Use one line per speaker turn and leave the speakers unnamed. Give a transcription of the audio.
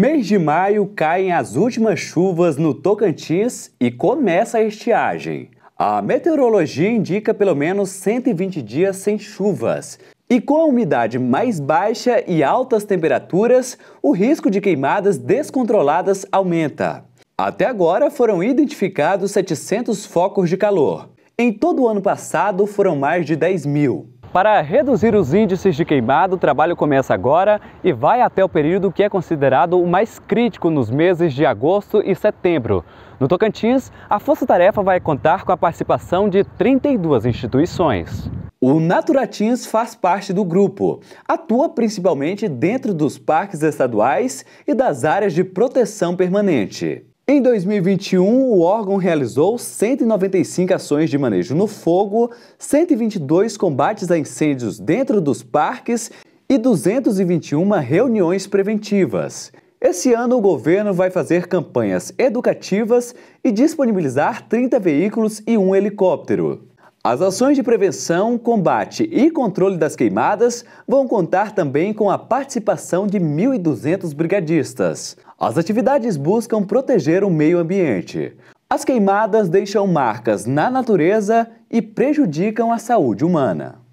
Mês de maio caem as últimas chuvas no Tocantins e começa a estiagem. A meteorologia indica pelo menos 120 dias sem chuvas. E com a umidade mais baixa e altas temperaturas, o risco de queimadas descontroladas aumenta. Até agora foram identificados 700 focos de calor. Em todo o ano passado foram mais de 10 mil. Para reduzir os índices de queimado, o trabalho começa agora e vai até o período que é considerado o mais crítico nos meses de agosto e setembro. No Tocantins, a Força Tarefa vai contar com a participação de 32 instituições. O Naturatins faz parte do grupo. Atua principalmente dentro dos parques estaduais e das áreas de proteção permanente. Em 2021, o órgão realizou 195 ações de manejo no fogo, 122 combates a incêndios dentro dos parques e 221 reuniões preventivas. Esse ano, o governo vai fazer campanhas educativas e disponibilizar 30 veículos e um helicóptero. As ações de prevenção, combate e controle das queimadas vão contar também com a participação de 1.200 brigadistas. As atividades buscam proteger o meio ambiente. As queimadas deixam marcas na natureza e prejudicam a saúde humana.